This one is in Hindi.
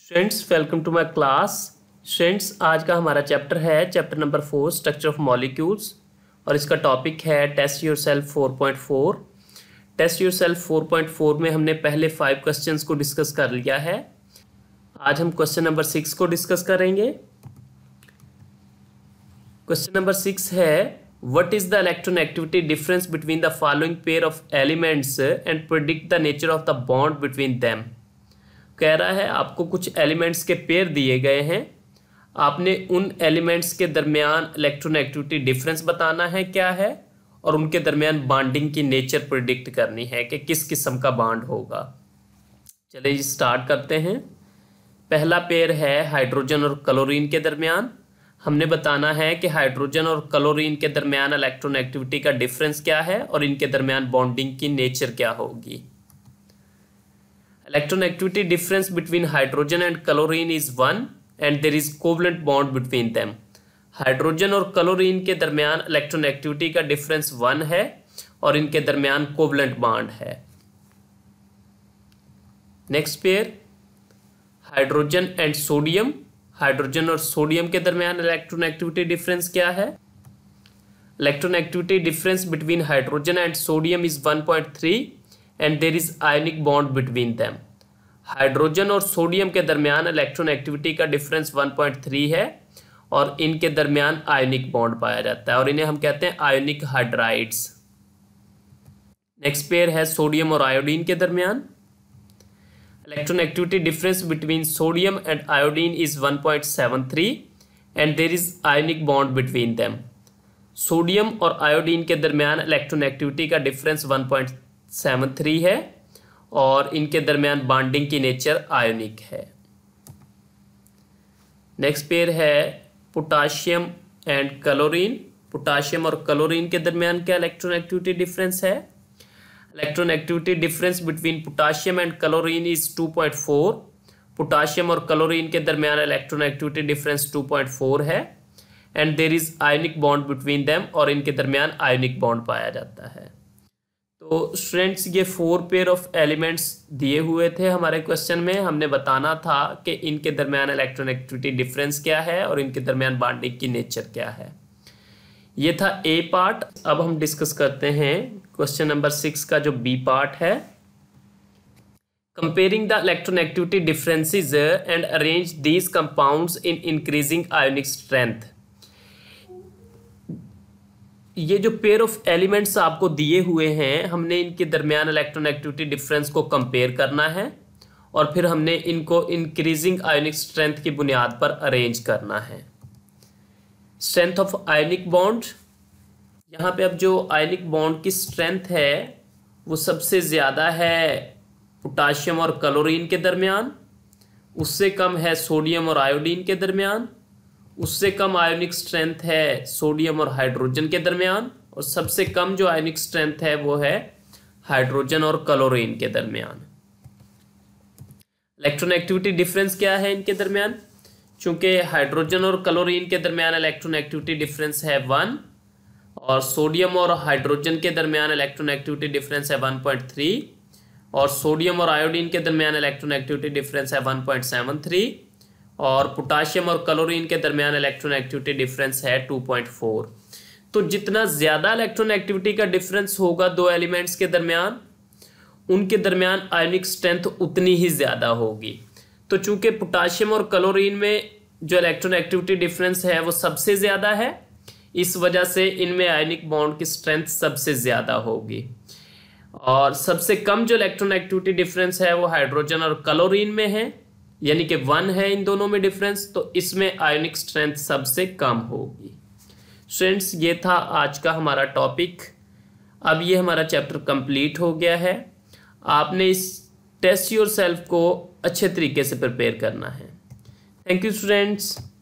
Students welcome to my class students आज का हमारा चैप्टर है chapter number four structure of molecules और इसका टॉपिक है test yourself four point four test yourself four point four में हमने पहले फाइव क्वेश्चन को डिस्कस कर लिया है आज हम क्वेश्चन नंबर सिक्स को डिस्कस करेंगे क्वेश्चन नंबर सिक्स है is the electron activity difference between the following pair of elements and predict the nature of the bond between them कह रहा है आपको कुछ एलिमेंट्स के पेयर दिए गए हैं आपने उन एलिमेंट्स के दरमियान इलेक्ट्रॉन एक्टिविटी डिफरेंस बताना है क्या है और उनके दरमियान बॉन्डिंग की नेचर प्रिडिक्ट करनी है कि किस किस्म का बॉन्ड होगा चलिए स्टार्ट करते हैं पहला पेयर है हाइड्रोजन और क्लोरीन के दरमियान हमने बताना है कि हाइड्रोजन और क्लोरीन के दरमियान इलेक्ट्रॉन एक्टिविटी का डिफरेंस क्या है और इनके दरमियान बॉन्डिंग की नेचर क्या होगी electron activity difference between hydrogen and chlorine is one and there is covalent bond between them hydrogen और क्लोरीन के दरमियान इलेक्ट्रॉन एक्टिविटी का डिफरेंस वन है और इनके दरमियान कोवलेंट बॉन्ड है next pair hydrogen and sodium hydrogen और सोडियम के दरमियान इलेक्ट्रॉन एक्टिविटी डिफरेंस क्या है electron activity difference between hydrogen and sodium is 1.3 and there is ionic bond between them hydrogen और सोडियम के दरमियान इलेक्ट्रॉन एक्टिविटी का डिफरेंस 1.3 है और इनके दरमियान आयोनिक बॉन्ड पाया जाता है और इन्हें हम कहते हैं आयोनिक हाइड्राइड्स नेक्स्ट पेयर है सोडियम और आयोडीन के दरमियान electron electronegativity's difference between sodium and iodine is 1.73 and there is ionic bond between them. Sodium और आयोडीन के दरमियान इलेक्ट्रॉन एक्टिविटी का डिफरेंस 1.73 है और इनके दरमियान बॉन्डिंग की नेचर आयोनिक है नेक्स्ट पेयर है पोटाशियम एंड क्लोरीन पोटाशियम और क्लोरीन के दरमियान क्या इलेक्ट्रॉन एक्टिविटी डिफरेंस है electronegativity difference between potassium and chlorine is 2.4 potassium और क्लोरीन के दरमियान इलेक्ट्रोनेगेटिविटी डिफरेंस 2.4 है and there is ionic bond between them और इनके दरमियान आयोनिक बॉन्ड पाया जाता है तो स्टूडेंट्स ये फोर पेयर ऑफ एलिमेंट्स दिए हुए थे हमारे क्वेश्चन में हमने बताना था कि इनके दरमियान इलेक्ट्रोनेगेटिविटी डिफरेंस क्या है और इनके दरमियान बॉन्डिंग की नेचर क्या है ये था ए पार्ट अब हम डिस्कस करते हैं क्वेश्चन नंबर सिक्स का जो बी पार्ट है the electron activity differences and arrange these compound in increasing ionic strength ये जो पेयर ऑफ एलिमेंट्स आपको दिए हुए हैं हमने इनके दरमियान इलेक्ट्रोनेगेटिविटी डिफरेंस को कंपेयर करना है और फिर हमने इनको इंक्रीजिंग आयोनिक स्ट्रेंथ की बुनियाद पर अरेंज करना है स्ट्रेंथ ऑफ आयनिक बॉन्ड यहाँ पे अब जो आयनिक बॉन्ड की स्ट्रेंथ है वो सबसे ज़्यादा है पोटाशियम और क्लोरीन के दरमियान उससे कम है सोडियम और आयोडीन के दरमियान उससे कम आयोनिक स्ट्रेंथ है सोडियम और हाइड्रोजन के दरमियान और सबसे कम जो आयनिक स्ट्रेंथ है वो है हाइड्रोजन और क्लोरीन के दरमियान इलेक्ट्रॉन एक्टिविटी डिफरेंस क्या है इनके दरमियान चूंकि हाइड्रोजन और क्लोरीन के दरमियान इलेक्ट्रॉन एक्टिविटी डिफरेंस है वन और सोडियम और हाइड्रोजन के दरमियान इलेक्ट्रॉन एक्टिविटी डिफरेंस है वन पॉइंट थ्री और सोडियम और आयोडीन के दरमियान इलेक्ट्रॉन एक्टिविटी डिफरेंस है वन पॉइंट सेवन थ्री और पोटाशियम और क्लोरीन के दरमियान इलेक्ट्रॉन एक्टिविटी डिफरेंस है टू पॉइंट फोर तो जितना ज़्यादा इलेक्ट्रॉन एक्टिविटी का डिफरेंस होगा दो एलिमेंट्स के दरमियान उनके दरमियान आयोनिक स्ट्रेंथ उतनी ही ज़्यादा होगी तो चूंकि पोटाशियम और क्लोरीन में जो इलेक्ट्रॉन एक्टिविटी डिफरेंस है वो सबसे ज़्यादा है इस वजह से इनमें आयनिक बॉन्ड की स्ट्रेंथ सबसे ज़्यादा होगी और सबसे कम जो इलेक्ट्रॉन एक्टिविटी डिफरेंस है वो हाइड्रोजन और क्लोरीन में है यानी कि वन है इन दोनों में डिफरेंस तो इसमें आयोनिक स्ट्रेंथ सबसे कम होगी स्ट्रेंड्स ये था आज का हमारा टॉपिक अब ये हमारा चैप्टर कंप्लीट हो गया है आपने इस टेस्ट योर सेल्फ को अच्छे तरीके से प्रिपेयर करना है थैंक यू स्टूडेंट्स